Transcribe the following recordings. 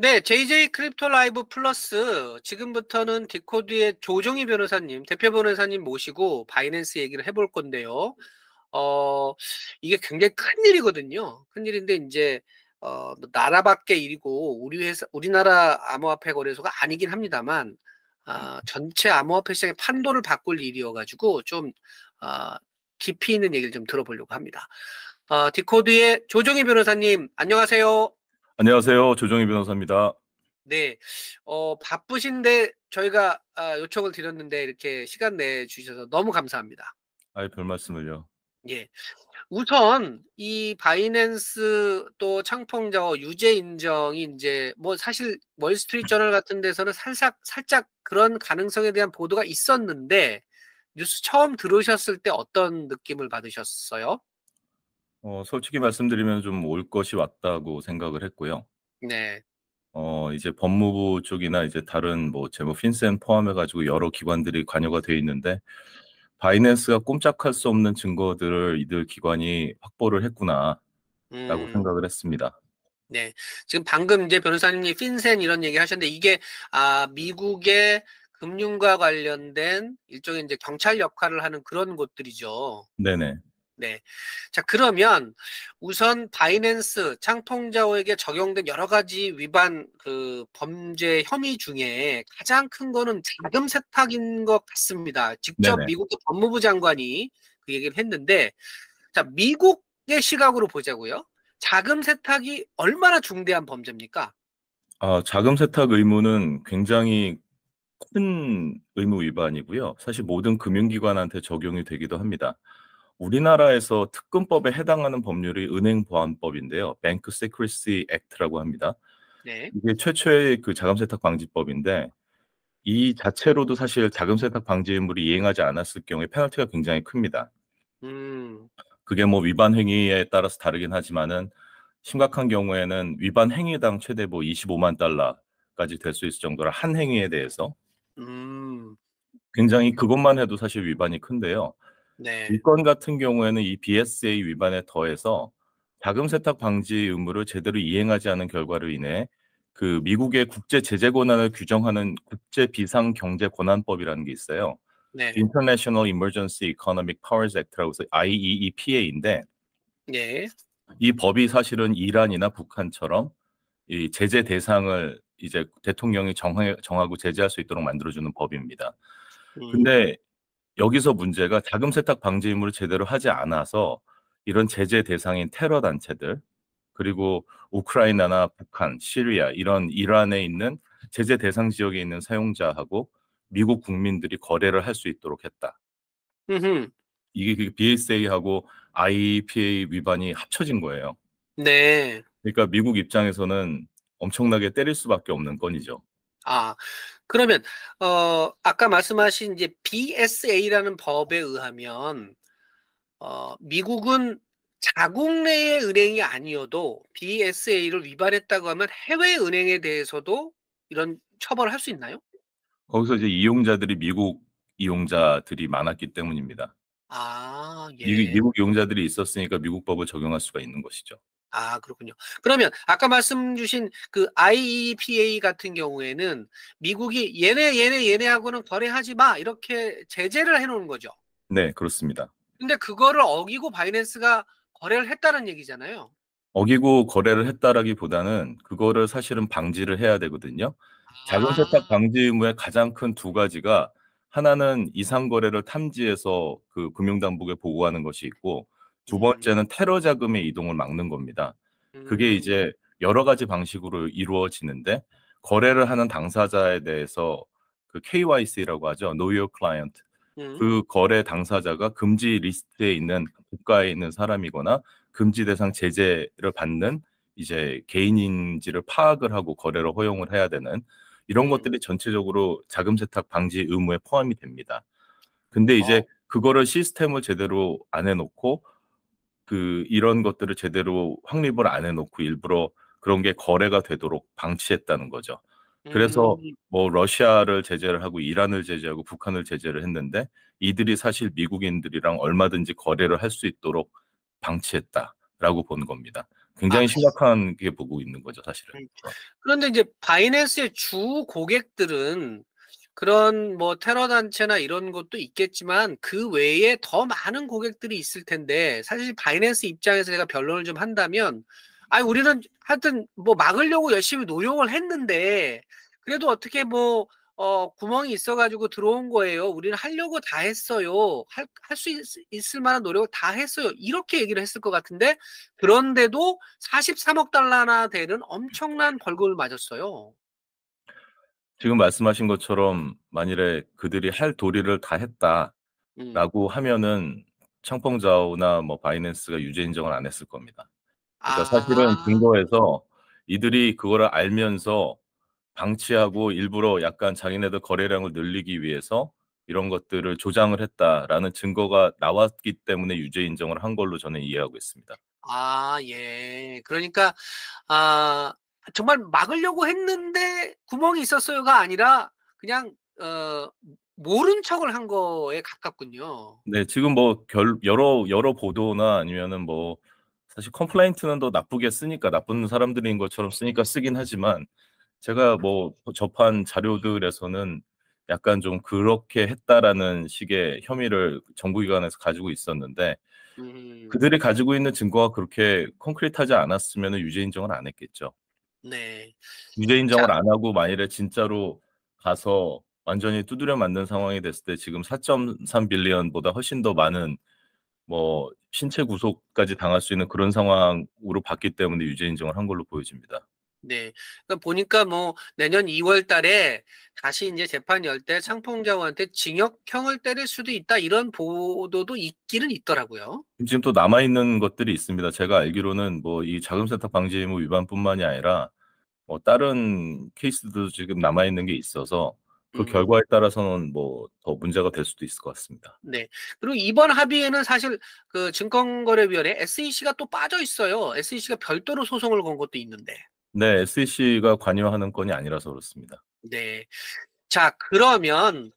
네, JJ 크립토 라이브 플러스 지금부터는 디코드의 조정희 변호사님, 대표 변호사님 모시고 바이낸스 얘기를 해볼 건데요. 어, 이게 굉장히 큰 일이거든요. 큰 일인데 이제 어, 뭐 나라 밖에 일이고 우리 회사, 우리나라 암호화폐 거래소가 아니긴 합니다만 어, 전체 암호화폐 시장의 판도를 바꿀 일이어가지고 좀 어, 깊이 있는 얘기를 좀 들어보려고 합니다. 어, 디코드의 조정희 변호사님, 안녕하세요. 안녕하세요. 조정희 변호사입니다. 네. 어, 바쁘신데 저희가 아, 요청을 드렸는데 이렇게 시간 내 주셔서 너무 감사합니다. 아이, 별 말씀을요. 예. 우선 이 바이낸스 또창펑자 유죄 인정이 이제 뭐 사실 월스트리트 저널 같은 데서는 살짝 살짝 그런 가능성에 대한 보도가 있었는데 뉴스 처음 들으셨을 때 어떤 느낌을 받으셨어요? 어, 솔직히 말씀드리면 좀 올 것이 왔다고 생각을 했고요. 네. 어, 이제 법무부 쪽이나 이제 다른 뭐 제뭐 핀센 포함해 가지고 여러 기관들이 관여가 되어 있는데 바이낸스가 꼼짝할 수 없는 증거들을 이들 기관이 확보를 했구나라고 음. 생각을 했습니다. 네. 지금 방금 이제 변호사님이 핀센 이런 얘기 하셨는데 이게 아, 미국의 금융과 관련된 일종의 이제 경찰 역할을 하는 그런 곳들이죠. 네네. 네. 자, 그러면 우선 바이낸스 창통자에게 적용된 여러 가지 위반 그 범죄 혐의 중에 가장 큰 거는 자금 세탁인 것 같습니다. 직접 네네. 미국의 법무부 장관이 그 얘기를 했는데 자, 미국의 시각으로 보자고요. 자금 세탁이 얼마나 중대한 범죄입니까? 아, 자금 세탁 의무는 굉장히 큰 의무 위반이고요. 사실 모든 금융기관한테 적용이 되기도 합니다. 우리나라에서 특근법에 해당하는 법률이 은행 보안법인데요. 뱅크 세크리시 액트라고 합니다. 네. 이게 최초의 그 자금 세탁 방지법인데 이 자체로도 사실 자금 세탁 방지 의무를 이행하지 않았을 경우에 페널티가 굉장히 큽니다. 음. 그게 뭐 위반 행위에 따라서 다르긴 하지만은 심각한 경우에는 위반 행위당 최대 뭐 25만 달러까지 될 수 있을 정도로 한 행위에 대해서 음. 굉장히 그것만 해도 사실 위반이 큰데요. 네. 이건 같은 경우에는 이 BSA 위반에 더해서 자금 세탁 방지 의무를 제대로 이행하지 않은 결과로 인해 그 미국의 국제 제재 권한을 규정하는 국제 비상 경제 권한법이라는 게 있어요. 네. International Emergency Economic Powers Act라고 해서 IEEPA인데 네. 예. 이 법이 사실은 이란이나 북한처럼 이 제재 대상을 이제 대통령이 정해, 정하고 제재할 수 있도록 만들어주는 법입니다. 음. 근데 여기서 문제가 자금 세탁 방지 임무를 제대로 하지 않아서 이런 제재 대상인 테러 단체들 그리고 우크라이나나 북한, 시리아 이런 이란에 있는 제재 대상 지역에 있는 사용자하고 미국 국민들이 거래를 할 수 있도록 했다. 이게 그 BSA하고 IPA 위반이 합쳐진 거예요. 네. 그러니까 미국 입장에서는 엄청나게 때릴 수밖에 없는 건이죠. 아, 그러면 어 아까 말씀하신 이제 BSA라는 법에 의하면 어 미국은 자국 내의 은행이 아니어도 BSA를 위반했다고 하면 해외 은행에 대해서도 이런 처벌을 할 수 있나요? 거기서 이제 이용자들이 미국 이용자들이 많았기 때문입니다. 아, 예. 미국, 이용자들이 있었으니까 미국 법을 적용할 수가 있는 것이죠. 아, 그렇군요. 그러면 아까 말씀 주신 그 IEPA 같은 경우에는 미국이 얘네, 얘네, 얘네하고는 거래하지 마. 이렇게 제재를 해놓은 거죠. 네, 그렇습니다. 근데 그거를 어기고 바이낸스가 거래를 했다는 얘기잖아요. 어기고 거래를 했다라기보다는 그거를 사실은 방지를 해야 되거든요. 자금 아. 세탁 방지 의무의 가장 큰 두 가지가 하나는 이상 거래를 탐지해서 그 금융당국에 보고하는 것이 있고 두 번째는 테러 자금의 이동을 막는 겁니다. 그게 음. 이제 여러 가지 방식으로 이루어지는데 거래를 하는 당사자에 대해서 그 KYC라고 하죠. Know Your Client. 음. 그 거래 당사자가 금지 리스트에 있는 국가에 있는 사람이거나 금지 대상 제재를 받는 이제 개인인지를 파악을 하고 거래를 허용을 해야 되는 이런 음. 것들이 전체적으로 자금 세탁 방지 의무에 포함이 됩니다. 근데 이제 어. 그거를 시스템을 제대로 안 해놓고 그 이런 것들을 제대로 확립을 안 해놓고 일부러 그런 게 거래가 되도록 방치했다는 거죠. 그래서 음. 뭐 러시아를 제재를 하고 이란을 제재하고 북한을 제재를 했는데 이들이 사실 미국인들이랑 얼마든지 거래를 할 수 있도록 방치했다라고 본 겁니다. 굉장히 아, 네. 심각한 게 보고 있는 거죠, 사실은. 음. 그런데 이제 바이낸스의 주 고객들은 그런 뭐 테러 단체나 이런 것도 있겠지만 그 외에 더 많은 고객들이 있을 텐데 사실 바이낸스 입장에서 제가 변론을 좀 한다면 아 우리는 하여튼 뭐 막으려고 열심히 노력을 했는데 그래도 어떻게 뭐 어, 구멍이 있어가지고 들어온 거예요. 우리는 하려고 다 했어요. 할 할 수 있을 만한 노력을 다 했어요. 이렇게 얘기를 했을 것 같은데 그런데도 43억 달러나 되는 엄청난 벌금을 맞았어요. 지금 말씀하신 것처럼 만일에 그들이 할 도리를 다 음. 했다라고 하면은 창펑자오나 뭐 바이낸스가 유죄 인정을 안 했을 겁니다. 그러니까 사실은 증거에서 아. 이들이 그거를 알면서 방치하고 일부러 약간 자기네들 거래량을 늘리기 위해서 이런 것들을 조장을 했다라는 증거가 나왔기 때문에 유죄 인정을 한 걸로 저는 이해하고 있습니다. 아, 예. 그러니까, 아, 정말 막으려고 했는데 구멍이 있었어요가 아니라 그냥 어, 모른 척을 한 거에 가깝군요. 네, 지금 뭐 결, 여러 여러 보도나 아니면은 뭐 사실 컴플레인트는 더 나쁘게 쓰니까 나쁜 사람들인 것처럼 쓰니까 쓰긴 하지만 제가 뭐 접한 자료들에서는 약간 좀 그렇게 했다라는 식의 혐의를 정부기관에서 가지고 있었는데 음... 그들이 가지고 있는 증거가 그렇게 콘크리트하지 않았으면 유죄 인정을 안 했겠죠. 네. 유죄 인정을 안 하고 만일에 진짜로 가서 완전히 두드려 맞는 상황이 됐을 때 지금 4.3 빌리언보다 훨씬 더 많은 뭐 신체 구속까지 당할 수 있는 그런 상황으로 봤기 때문에 유죄 인정을 한 걸로 보여집니다. 네. 그러니까 보니까 뭐 내년 2월 달에 다시 이제 재판 열 때상풍경우한테 징역형을 때릴 수도 있다 이런 보도도 있기는 있더라고요. 지금 또 남아 있는 것들이 있습니다. 제가 알기로는 뭐 이 자금세탁 방지 의무 위반뿐만이 아니라 뭐 다른 케이스도 지금 남아 있는 게 있어서 그 음. 결과에 따라서는 뭐더 문제가 될 수도 있을 것 같습니다. 네. 그리고 이번 합의에는 사실 그 증권거래위원회 SEC가 또 빠져 있어요. SEC가 별도로 소송을 건 것도 있는데. 네. SEC가 관여하는 건이 아니라서 그렇습니다. 네. 자, 그러면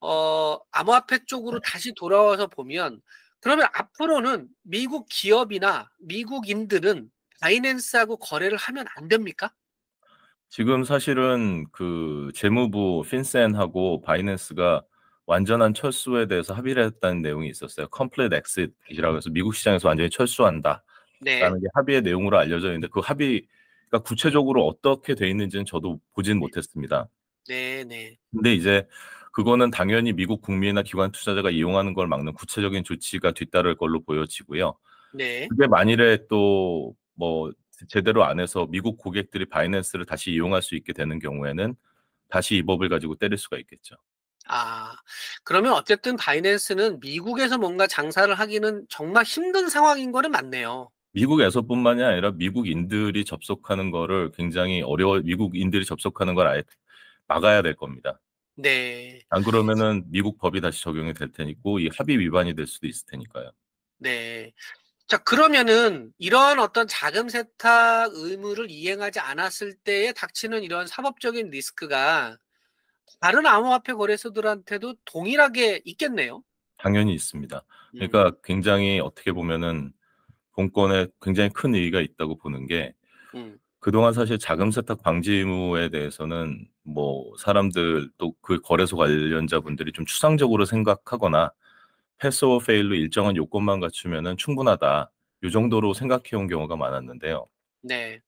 어, 암호화폐 쪽으로 네. 다시 돌아와서 보면 그러면 앞으로는 미국 기업이나 미국인들은 바이낸스하고 거래를 하면 안 됩니까? 지금 사실은 그 재무부 핀센하고 바이낸스가 완전한 철수에 대해서 합의를 했다는 내용이 있었어요. 컴플릿 엑스이라고 해서 미국 시장에서 완전히 철수한다. 라는 네. 게 합의의 내용으로 알려져 있는데 그 합의 그러니까 구체적으로 어떻게 돼 있는지는 저도 보진 네. 못했습니다. 네, 네. 근데 이제 그거는 당연히 미국 국민이나 기관 투자자가 이용하는 걸 막는 구체적인 조치가 뒤따를 걸로 보여지고요. 네. 그게 만일에 또 뭐 제대로 안 해서 미국 고객들이 바이낸스를 다시 이용할 수 있게 되는 경우에는 다시 이 법을 가지고 때릴 수가 있겠죠. 아, 그러면 어쨌든 바이낸스는 미국에서 뭔가 장사를 하기는 정말 힘든 상황인 거는 맞네요. 미국에서뿐만이 아니라 미국인들이 접속하는 거를 굉장히 어려워 미국인들이 접속하는 걸 아예 막아야 될 겁니다. 네. 안 그러면은 미국 법이 다시 적용이 될 테니까 이 합의 위반이 될 수도 있을 테니까요. 네. 자 그러면은 이러한 어떤 자금 세탁 의무를 이행하지 않았을 때에 닥치는 이런 사법적인 리스크가 다른 암호화폐 거래소들한테도 동일하게 있겠네요. 당연히 있습니다. 음. 그러니까 음. 굉장히 어떻게 보면은 본권에 굉장히 큰 의의가 있다고 보는 게 음. 그동안 사실 자금 세탁 방지 의무에 대해서는 뭐 사람들 또 그 거래소 관련자분들이 좀 추상적으로 생각하거나 패스 워어 페일로 일정한 요건만 갖추면은 충분하다 이 정도로 생각해 온 경우가 많았는데요. 네.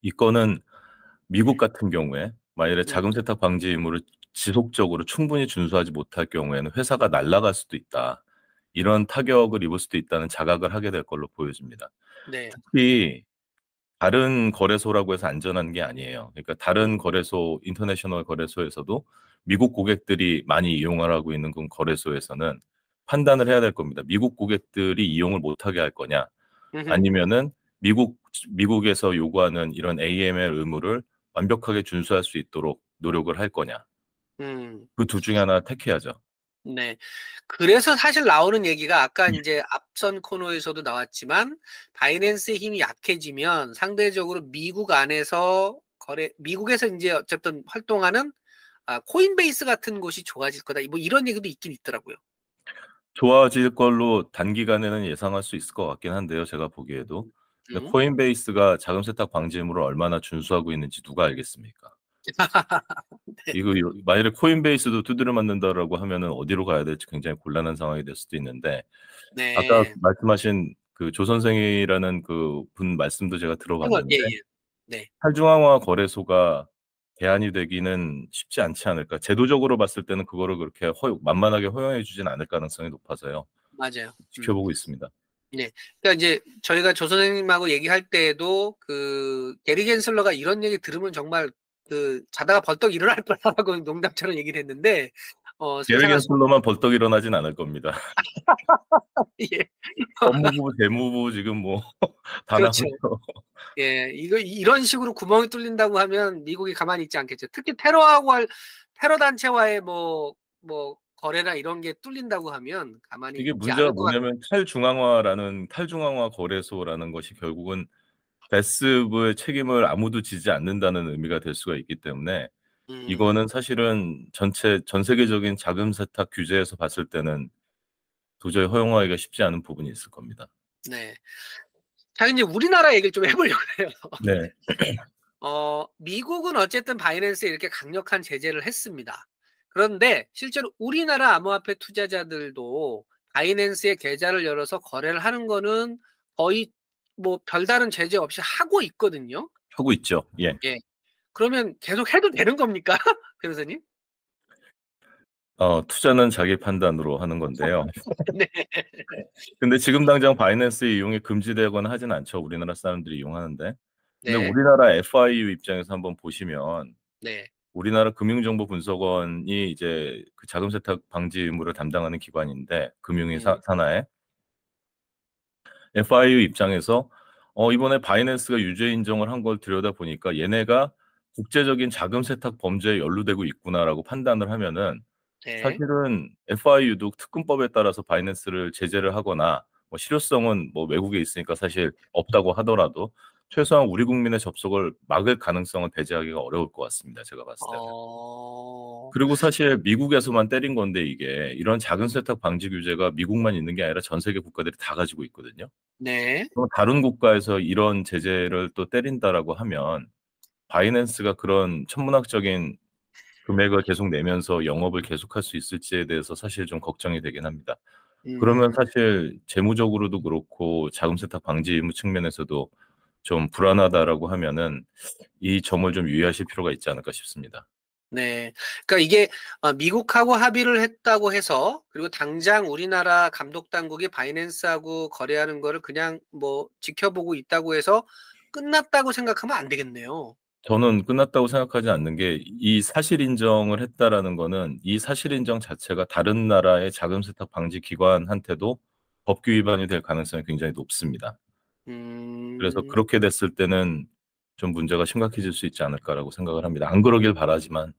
이 건은 미국 같은 경우에 만일에 음. 자금 세탁 방지 의무를 지속적으로 충분히 준수하지 못할 경우에는 회사가 날아갈 수도 있다. 이런 타격을 입을 수도 있다는 자각을 하게 될 걸로 보여집니다. 네. 특히 다른 거래소라고 해서 안전한 게 아니에요. 그러니까 다른 거래소, 인터내셔널 거래소에서도 미국 고객들이 많이 이용을 하고 있는 그 거래소에서는 판단을 해야 될 겁니다. 미국 고객들이 이용을 못하게 할 거냐, 아니면은 미국 미국에서 요구하는 이런 AML 의무를 완벽하게 준수할 수 있도록 노력을 할 거냐. 음. 그두 중에 하나 택해야죠. 네. 그래서 사실 나오는 얘기가 아까 네. 이제 앞선 코너에서도 나왔지만 바이낸스의 힘이 약해지면 상대적으로 미국 안에서 거래 미국에서 이제 어쨌든 활동하는 아, 코인베이스 같은 곳이 좋아질 거다. 뭐 이런 얘기도 있긴 있더라고요. 좋아질 걸로 단기간에는 예상할 수 있을 것 같긴 한데요. 제가 보기에도. 음. 코인베이스가 자금 세탁 방지 의으로 얼마나 준수하고 있는지 누가 알겠습니까? 네. 이거 만약에 코인베이스도 두드려 맞는다라고 하면은 어디로 가야 될지 굉장히 곤란한 상황이 될 수도 있는데 네. 아까 말씀하신 그조 선생이라는 그 분 말씀도 제가 예, 들어봤는데 예, 예. 네. 탈중앙화 거래소가 대안이 되기는 쉽지 않지 않을까. 제도적으로 봤을 때는 그거를 그렇게 허용, 만만하게 허용해 주진 않을 가능성이 높아서요. 맞아요. 음. 지켜보고 음. 있습니다. 네. 그러니까 이제 저희가 조 선생님하고 얘기할 때에도 그 게리 겐슬러가 이런 얘기 들으면 정말 그 자다가 벌떡 일어날 거라고 농담처럼 얘기를 했는데 어, 계획의 술로만 벌떡 일어나진 않을 겁니다. 예. 법무부, 재무부 지금 뭐 그렇죠. 예, 이거 이런 식으로 구멍이 뚫린다고 하면 미국이 가만히 있지 않겠죠. 특히 테러하고 할 테러 단체와의 뭐뭐 뭐 거래나 이런 게 뚫린다고 하면 가만히 이게 문제가 뭐냐면 탈중앙화라는 탈중앙화 거래소라는 것이 결국은 배스부의 책임을 아무도 지지 않는다는 의미가 될 수가 있기 때문에 음. 이거는 사실은 전체 전 세계적인 자금 세탁 규제에서 봤을 때는 도저히 허용하기가 쉽지 않은 부분이 있을 겁니다. 네. 자 이제 우리나라 얘기를 좀 해보려고 해요. 네. 어 미국은 어쨌든 바이낸스에 이렇게 강력한 제재를 했습니다. 그런데 실제로 우리나라 암호화폐 투자자들도 바이낸스의 계좌를 열어서 거래를 하는 거는 거의 뭐 별다른 제재 없이 하고 있거든요. 하고 있죠. 예. 예. 그러면 계속 해도 되는 겁니까, 변호사님? 어, 투자는 자기 판단으로 하는 건데요. 네. 근데 지금 당장 바이낸스 이용이 금지되거나 하진 않죠. 우리나라 사람들이 이용하는데. 근데 네. 우리나라 FIU 입장에서 한번 보시면 네. 우리나라 금융정보분석원이 이제 그 자금세탁 방지의무를 담당하는 기관인데 금융위 네. 산하에 FIU 입장에서 어, 이번에 바이낸스가 유죄 인정을 한 걸 들여다 보니까 얘네가 국제적인 자금 세탁 범죄에 연루되고 있구나라고 판단을 하면은 네. 사실은 FIU도 특근법에 따라서 바이낸스를 제재를 하거나 뭐 실효성은 뭐 외국에 있으니까 사실 없다고 하더라도 최소한 우리 국민의 접속을 막을 가능성을 배제하기가 어려울 것 같습니다. 제가 봤을 때는. 어... 그리고 사실 미국에서만 때린 건데 이게 이런 작은 세탁 방지 규제가 미국만 있는 게 아니라 전 세계 국가들이 다 가지고 있거든요. 네. 다른 국가에서 이런 제재를 또 때린다라고 하면 바이낸스가 그런 천문학적인 금액을 계속 내면서 영업을 계속할 수 있을지에 대해서 사실 좀 걱정이 되긴 합니다. 음... 그러면 사실 재무적으로도 그렇고 자금 세탁 방지 의무 측면에서도 좀 불안하다라고 하면은 이 점을 좀 유의하실 필요가 있지 않을까 싶습니다. 네. 그러니까 이게 어, 미국하고 합의를 했다고 해서 그리고 당장 우리나라 감독 당국이 바이낸스하고 거래하는 거를 그냥 뭐 지켜보고 있다고 해서 끝났다고 생각하면 안 되겠네요. 저는 끝났다고 생각하지 않는 게 이 사실 인정을 했다라는 거는 이 사실 인정 자체가 다른 나라의 자금 세탁 방지 기관한테도 법규 위반이 될 가능성이 굉장히 높습니다. 그래서 음. 그렇게 됐을 때는 좀 문제가 심각해질 수 있지 않을까라고 생각을 합니다. 안 그러길 바라지만.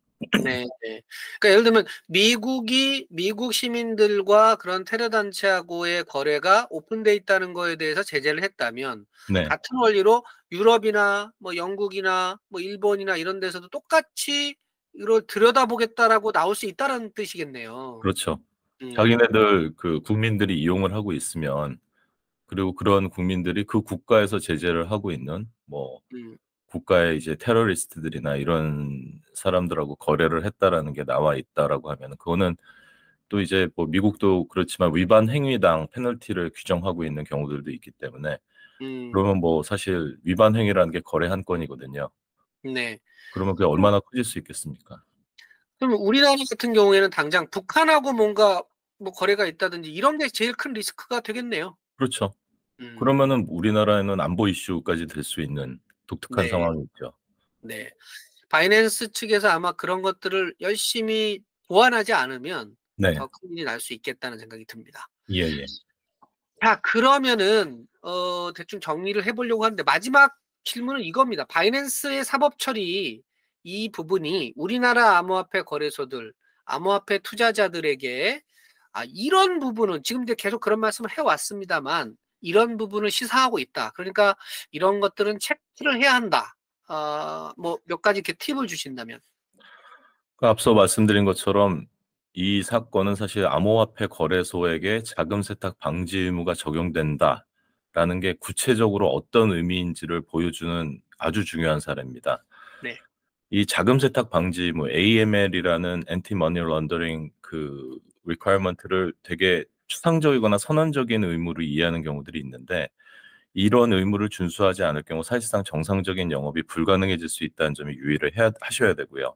네, 네. 그러니까 예를 들면 미국이 미국 시민들과 그런 테러 단체하고의 거래가 오픈돼 있다는 거에 대해서 제재를 했다면 네. 같은 원리로 유럽이나 뭐 영국이나 뭐 일본이나 이런 데서도 똑같이 이걸 들여다보겠다라고 나올 수 있다는 뜻이겠네요. 그렇죠. 음. 자기네들 그 국민들이 이용을 하고 있으면 그리고 그런 국민들이 그 국가에서 제재를 하고 있는 뭐 음. 국가의 이제 테러리스트들이나 이런 사람들하고 거래를 했다라는 게 나와 있다라고 하면 그거는 또 이제 뭐 미국도 그렇지만 위반 행위당 페널티를 규정하고 있는 경우들도 있기 때문에 음. 그러면 뭐 사실 위반 행위라는 게 거래 한 건이거든요. 네. 그러면 그게 얼마나 커질 수 있겠습니까? 그럼 우리나라 같은 경우에는 당장 북한하고 뭔가 뭐 거래가 있다든지 이런 게 제일 큰 리스크가 되겠네요. 그렇죠. 음. 그러면은 우리나라에는 안보 이슈까지 될 수 있는 독특한 네. 상황이죠. 네. 바이낸스 측에서 아마 그런 것들을 열심히 보완하지 않으면 네. 더큰 일이 날 수 있겠다는 생각이 듭니다. 예, 예. 자, 그러면은 어, 대충 정리를 해보려고 하는데 마지막 질문은 이겁니다. 바이낸스의 사법 처리 이 부분이 우리나라 암호화폐 거래소들, 암호화폐 투자자들에게 아, 이런 부분은 지금 계속 그런 말씀을 해왔습니다만 이런 부분을 시사하고 있다. 그러니까 이런 것들은 체크를 해야 한다. 어, 아, 뭐몇 가지 이렇게 팁을 주신다면. 그 앞서 말씀드린 것처럼 이 사건은 사실 암호화폐 거래소에게 자금 세탁 방지 의무가 적용된다라는 게 구체적으로 어떤 의미인지를 보여주는 아주 중요한 사례입니다. 네. 이 자금 세탁 방지 뭐 AML이라는 엔티 머니 런더링 그 리퀘어먼트를 되게 추상적이거나 선언적인 의무를 이해하는 경우들이 있는데 이런 의무를 준수하지 않을 경우 사실상 정상적인 영업이 불가능해질 수 있다는 점에 유의를 해야, 하셔야 되고요.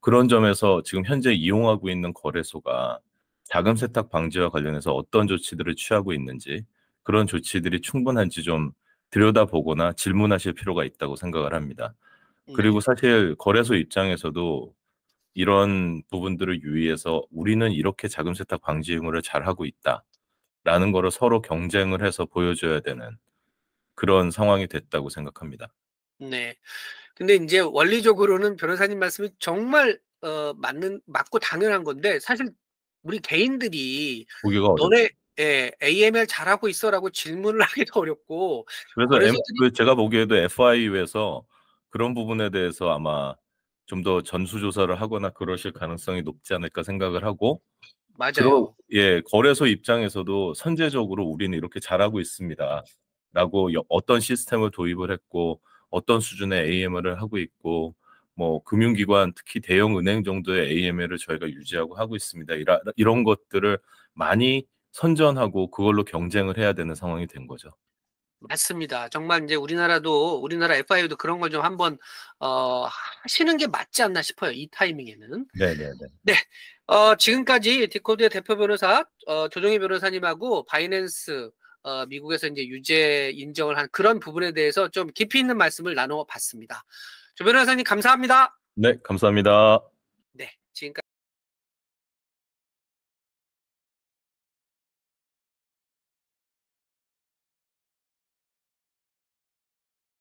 그런 점에서 지금 현재 이용하고 있는 거래소가 자금 세탁 방지와 관련해서 어떤 조치들을 취하고 있는지 그런 조치들이 충분한지 좀 들여다보거나 질문하실 필요가 있다고 생각을 합니다. 네. 그리고 사실 거래소 입장에서도 이런 부분들을 유의해서 우리는 이렇게 자금 세탁 방지 의무를 잘 하고 있다라는 거를 서로 경쟁을 해서 보여줘야 되는 그런 상황이 됐다고 생각합니다. 네. 근데 이제 원리적으로는 변호사님 말씀이 정말 어, 맞는 맞고 당연한 건데 사실 우리 개인들이 너네 예, AML 잘하고 있어라고 질문을 하기도 어렵고 그래서, 그래서 M, 그 제가 보기에도 FIU에서 그런 부분에 대해서 아마 좀더 전수조사를 하거나 그러실 가능성이 높지 않을까 생각을 하고 맞아요. 그러, 예, 거래소 입장에서도 선제적으로 우리는 이렇게 잘하고 있습니다. 라고 여, 어떤 시스템을 도입을 했고 어떤 수준의 AML을 하고 있고 뭐 금융기관 특히 대형 은행 정도의 AML을 저희가 유지하고 하고 있습니다. 이라, 이런 것들을 많이 선전하고 그걸로 경쟁을 해야 되는 상황이 된 거죠. 맞습니다. 정말 이제 우리나라도 우리나라 FI도 그런 걸 좀 한번 어, 하시는 게 맞지 않나 싶어요. 이 타이밍에는. 네네네. 네. 어, 지금까지 디코드의 대표 변호사 어, 조정희 변호사님하고 바이낸스 어, 미국에서 이제 유죄 인정을 한 그런 부분에 대해서 좀 깊이 있는 말씀을 나누어 봤습니다. 조 변호사님 감사합니다. 네, 감사합니다. 네, 지금까지.